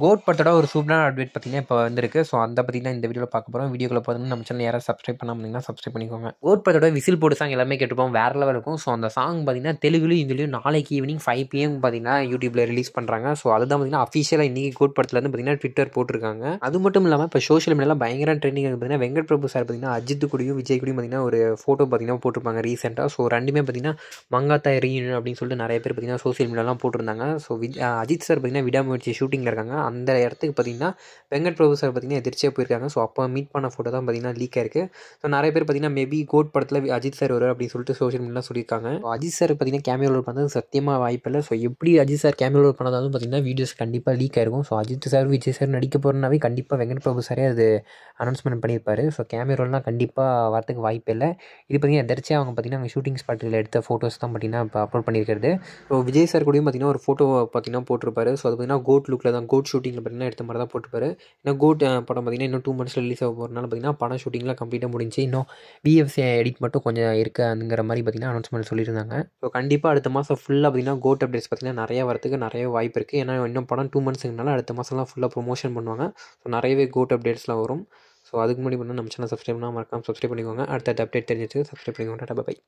code படத்தோட ஒரு சூப்பரான அப்டேட் பார்த்தீங்கன்னா இப்போ வந்திருக்கு ஸோ அந்த பற்றி தான் இந்த வீடியோவில் பார்க்க போகிறோம் வீடியோவில் பார்த்தீங்கன்னா நம்ம சேனல் யாராவது சப்ஸ்கிரைப் பண்ண முடியுங்கன்னா சப்ஸ்கிரைப் பண்ணிக்கோங்க கோட் படத்தோட விசில் போட்டு சாங் எல்லாமே கேட்டுப்போம் வேறு லெவல் இருக்கும் ஸோ அந்த சாங் பார்த்தீங்கன்னா தெலுங்குலையும் இந்தியிலையும் நாளைக்கு ஈவினிங் ஃபைவ் பிஎம் பார்த்தீங்கன்னா யூடியூப்பில் ரிலீஸ் பண்ணுறாங்க ஸோ அதுதான் பார்த்தீங்கன்னா அஃபிஷியலாக இன்றைக்கி கோட் படத்தில் இருந்து பார்த்தீங்கன்னா ட்விட்டர் போட்டிருக்காங்க அது மட்டும் இல்லாமல் இப்போ சோஷியல் மீடியாவில் பயங்கர ட்ரெண்டிங் பார்த்தீங்கன்னா வெங்கட் பிரபு சார் பார்த்தீங்கன்னா அஜித் கூடயும் விஜய் கூடயும் பார்த்தீங்கன்னா ஒரு ஃபோட்டோ பார்த்தீங்கன்னா போட்டிருப்பாங்க ரீசெண்டாக ஸோ ரெண்டுமே பார்த்தீங்கன்னா மங்காத்தா ரீயூனியன் அப்படின்னு சொல்லிட்டு நிறைய பேர் பார்த்தீங்கன்னா சோஷியல் மீடியாலாம் போட்டிருந்தாங்க ஸோ அஜித் சார் பார்த்தீங்கன்னா விடாமுயற்சி ஷூட்டிங்கில் இருக்காங்க பார்த்தீங்கன்னா அந்த இடத்துக்கு பார்த்தீங்கன்னா வெங்கட் பிரபு சார் பார்த்தீங்கன்னா எதிர்ச்சியாக போயிருக்காங்க ஸோ அப்போ மீட் பண்ண ஃபோட்டோ தான் பார்த்தீங்கன்னா லீக் ஆயிருக்கு ஸோ நிறைய பேர் பார்த்தீங்கன்னா மேபி கோட் படத்தில் அஜித் சார் வருவார் அப்படின்னு சொல்லிட்டு சோஷியல் மீடியாலாம் சொல்லியிருக்காங்க அஜித் சார் பார்த்தீங்கன்னா கேமரா ரோல் பண்ணது சத்தியமாக வாய்ப்பில்லை ஸோ எப்படி அஜித் சார் கேமரா ரோல் பண்ணதாலும் பார்த்தீங்கன்னா வீடியோஸ் கண்டிப்பாக லீக் ஆயிருக்கும் so Ajith sir Vijay sir நடிக்க போகிறனாவே கண்டிப்பாக வெங்கட் பிரபு சாரே அது அனௌன்ஸ்மெண்ட் பண்ணியிருப்பார் ஸோ கேமரா ரோல்லாம் கண்டிப்பாக வரத்துக்கு வாய்ப்பு இல்லை இது பார்த்தீங்கன்னா எதர்ச்சியாக அவங்க பார்த்தீங்கன்னா அவங்க ஷூட்டிங் ஸ்பாட்டில் எடுத்த ஃபோட்டோஸ் தான் பார்த்தீங்கன்னா இப்போ அப்லோட் பண்ணியிருக்கிறது ஸோ விஜய் சார் கூடயும் பார்த்தீங்கன்னா ஒரு ஃபோட்டோ பார்த்தீங்கன்னா போட்டிருப்பாரு ஸோ அது பார்த்தீங்கன்னா கோட் லுக்கில் தான் கோட் ஷூட்டிங்கில் பார்த்தீங்கன்னா எடுத்த மாதிரி தான் போட்டுப்பாரு ஏன்னா கோட் படம் பார்த்தீங்கன்னா இன்னும் டூ மந்த்ஸில் ரிலீஸ் ஆக போகிறனால பார்த்தீங்கன்னா படம் ஷூட்டிங்லாம் கம்ப்ளீட்டாக முடிஞ்சு இன்னும் விஎஃப்சி எடிட் மட்டும் கொஞ்சம் இருக்குங்கிற மாதிரி பார்த்தீங்கன்னா அனௌன்ஸ்மெண்ட் சொல்லியிருந்தாங்க ஸோ கண்டிப்பாக அடுத்த மாதம் ஃபுல்லாக பார்த்தீங்கன்னா கோட் அப்டேட்ஸ் பார்த்தீங்கன்னா நிறைய வரதுக்கு நிறைய வாய்ப்பு இருக்குது ஏன்னா இன்னும் படம் டூ மந்த்ஸுங்கனால அடுத்த மாதம்லாம் ஃபுல்லாக ப்ரொமோஷன் பண்ணுவாங்க ஸோ நிறையவே கோட் அப்டேட்ஸ்லாம் வரும் ஸோ அதுக்கு முன்னாடி பண்ணால் நம்ம சேனல் சப்ஸ்கிரைப் பண்ணால் மறக்காமல் சப்ஸ்கிரைப் பண்ணிக்கோங்க அடுத்த அப்டேட் தெரிஞ்சிட்டு சப்ஸ்கிரைப் பண்ணிக்கோங்க டாடா பை